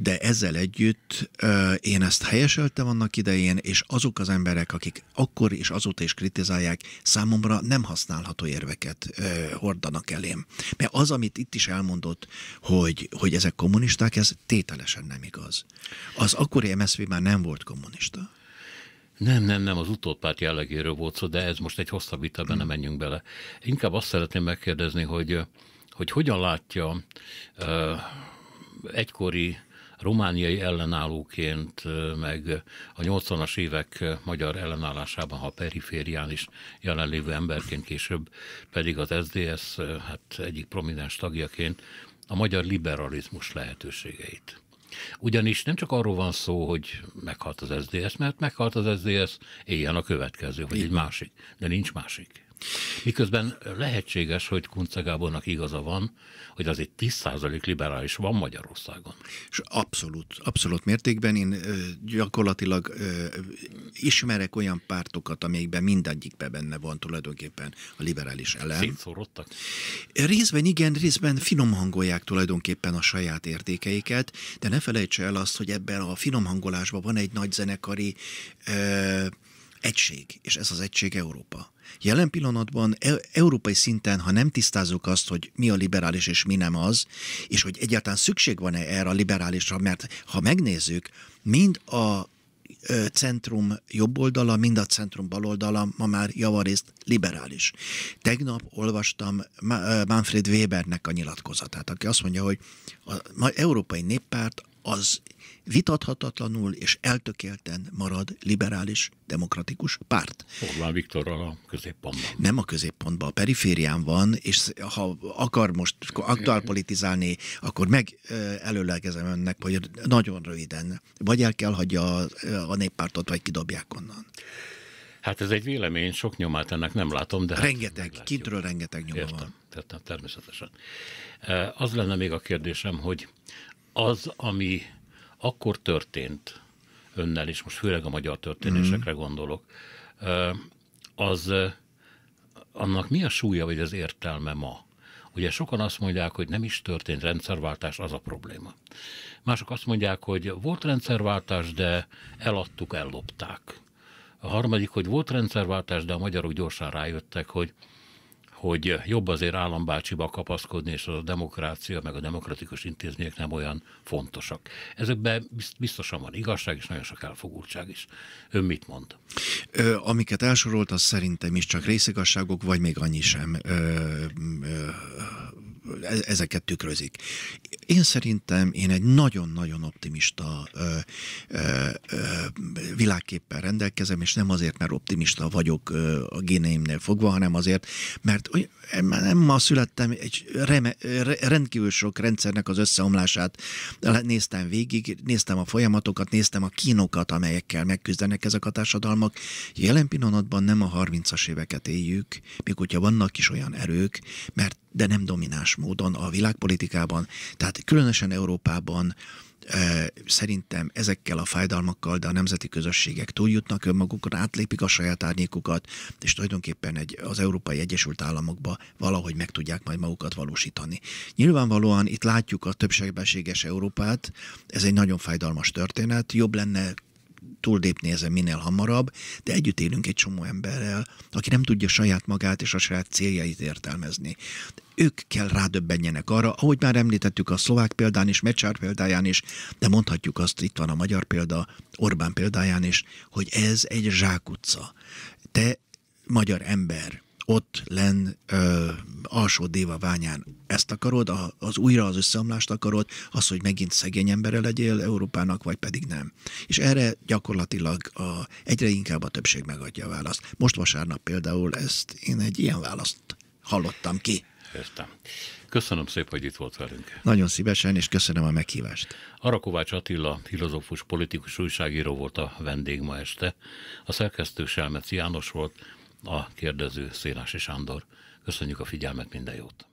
de ezzel együtt én ezt helyeseltem annak idején, és azok az emberek, akik akkor és azóta is kritizálják, számomra nem használható érveket hordanak elém. Mert az, amit itt is elmondott, hogy, hogy ezek kommunisták, ez tételesen nem igaz. Az akkori MSZV már nem volt kommunista. Nem, nem, nem, az utópárt jellegéről volt szó, de ez most egy hosszabb vita, nem hmm. menjünk bele. Inkább azt szeretném megkérdezni, hogy, hogy hogyan látja uh, egykori romániai ellenállóként, meg a 80-as évek magyar ellenállásában, ha periférián is jelenlévő emberként később, pedig az SZDSZ hát egyik prominens tagjaként a magyar liberalizmus lehetőségeit. Ugyanis nem csak arról van szó, hogy meghalt az SZDSZ, mert meghalt az SZDSZ, éljen a következő, vagy Igen. egy másik, de nincs másik. Miközben lehetséges, hogy Kunce Gábornak igaza van, hogy azért 10% liberális van Magyarországon. És abszolút, abszolút mértékben. Én gyakorlatilag ismerek olyan pártokat, amelyikben mindegyikbe benne van tulajdonképpen a liberális elem. Szétszórodtak? Részben igen, részben finom hangolják tulajdonképpen a saját értékeiket, de ne felejtse el azt, hogy ebben a finom hangolásban van egy nagy zenekari ö, egység, és ez az egység Európa. Jelen pillanatban e- európai szinten, ha nem tisztázunk azt, hogy mi a liberális és mi nem az, és hogy egyáltalán szükség van-e erre a liberálisra, mert ha megnézzük, mind a centrum jobb oldala, mind a centrum bal oldala ma már javarészt liberális. Tegnap olvastam Manfred Webernek a nyilatkozatát, aki azt mondja, hogy a Európai Néppárt az vitathatatlanul és eltökélten marad liberális demokratikus párt. Orbán Viktor a középpontban. Nem a középpontban, a periférián van, és ha akar most aktuálpolitizálni, akkor meg előlegezem önnek, hogy nagyon röviden, vagy el kell hagyja a, a néppártot, vagy kidobják onnan. Hát ez egy vélemény, sok nyomát ennek nem látom, de... Hát rengeteg, hát kintről rengeteg nyoma Értem. van. Értem, természetesen. Az lenne még a kérdésem, hogy az, ami akkor történt önnel, és most főleg a magyar történésekre mm-hmm. gondolok, az annak mi a súlya, vagy az értelme ma? Ugye sokan azt mondják, hogy nem is történt rendszerváltás, az a probléma. Mások azt mondják, hogy volt rendszerváltás, de eladtuk, ellopták. A harmadik, hogy volt rendszerváltás, de a magyarok gyorsan rájöttek, hogy hogy jobb azért állambácsiba kapaszkodni, és a demokrácia, meg a demokratikus intézmények nem olyan fontosak. Ezekben biztosan van igazság, és nagyon sok elfogultság is. Ön mit mond? Ö, amiket elsorolt, az szerintem is csak részigazságok, vagy még annyi sem. Ö, ö, E-, ezeket tükrözik. Én szerintem én egy nagyon-nagyon optimista ö, ö, ö, világképpen rendelkezem, és nem azért, mert optimista vagyok ö, a géneimnél fogva, hanem azért, mert nem ma születtem, egy reme, rendkívül sok rendszernek az összeomlását néztem végig, néztem a folyamatokat, néztem a kínokat, amelyekkel megküzdenek ezek a társadalmak. Jelen pillanatban nem a 30-as éveket éljük, még hogyha vannak is olyan erők, mert de nem domináns módon a világpolitikában. Tehát különösen Európában e, szerintem ezekkel a fájdalmakkal, de a nemzeti közösségek túljutnak önmagukon, átlépik a saját árnyékukat, és tulajdonképpen egy, az Európai Egyesült Államokba valahogy meg tudják majd magukat valósítani. Nyilvánvalóan itt látjuk a többségbeséges Európát, ez egy nagyon fájdalmas történet, jobb lenne túldépni ezen minél hamarabb, de együtt élünk egy csomó emberrel, aki nem tudja saját magát és a saját céljait értelmezni. Ők kell rádöbbenjenek arra, ahogy már említettük a szlovák példán is, Mecsár példáján is, de mondhatjuk azt, itt van a magyar példa, Orbán példáján is, hogy ez egy zsákutca. Te magyar ember, ott len ö, alsó déva ványán ezt akarod, a, az újra az összeomlást akarod, az, hogy megint szegény embere legyél Európának, vagy pedig nem. És erre gyakorlatilag a, egyre inkább a többség megadja a választ. Most vasárnap például ezt én egy ilyen választ hallottam ki. Értem. Köszönöm szépen, hogy itt volt velünk. Nagyon szívesen, és köszönöm a meghívást. Arakovács Kovács Attila, filozófus, politikus, újságíró volt a vendég ma este. A szerkesztő Selmeci János volt, a kérdező Szénási Sándor. Köszönjük a figyelmet, minden jót!